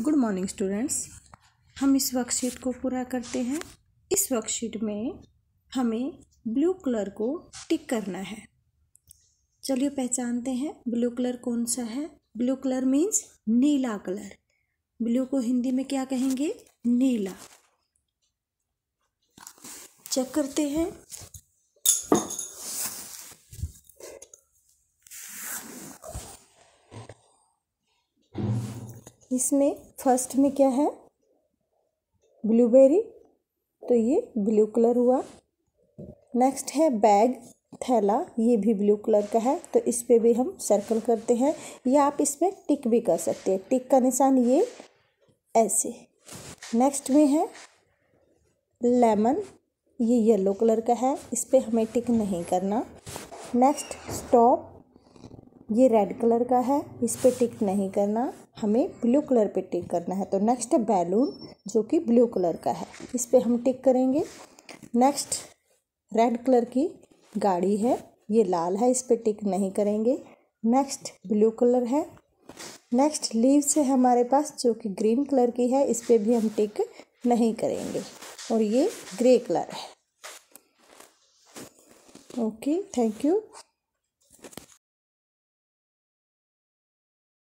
good morning students हम इस worksheet को पूरा करते हैं इस वर्कशीट में हमें ब्लू कलर को टिक करना है चलिए पहचानते हैं ब्लू कलर कौन सा है ब्लू कलर मीन्स नीला कलर ब्लू को हिंदी में क्या कहेंगे नीला चेक करते हैं इसमें फर्स्ट में क्या है ब्लूबेरी तो ये ब्लू कलर हुआ नेक्स्ट है बैग थैला ये भी ब्लू कलर का है तो इस पर भी हम सर्कल करते हैं या आप इसमें टिक भी कर सकते हैं टिक का निशान ये ऐसे नेक्स्ट में है लेमन ये येलो कलर का है इस पर हमें टिक नहीं करना नेक्स्ट स्टॉप ये रेड कलर का है इस पर टिक नहीं करना हमें ब्लू कलर पे टिक करना है तो नेक्स्ट है बैलून जो कि ब्लू कलर का है इस पर हम टिक करेंगे नेक्स्ट रेड कलर की गाड़ी है ये लाल है इस पर टिक नहीं करेंगे नेक्स्ट ब्लू कलर है नेक्स्ट लीव्स है हमारे पास जो कि ग्रीन कलर की है इस पर भी हम टिक नहीं करेंगे और ये ग्रे कलर है ओके थैंक यू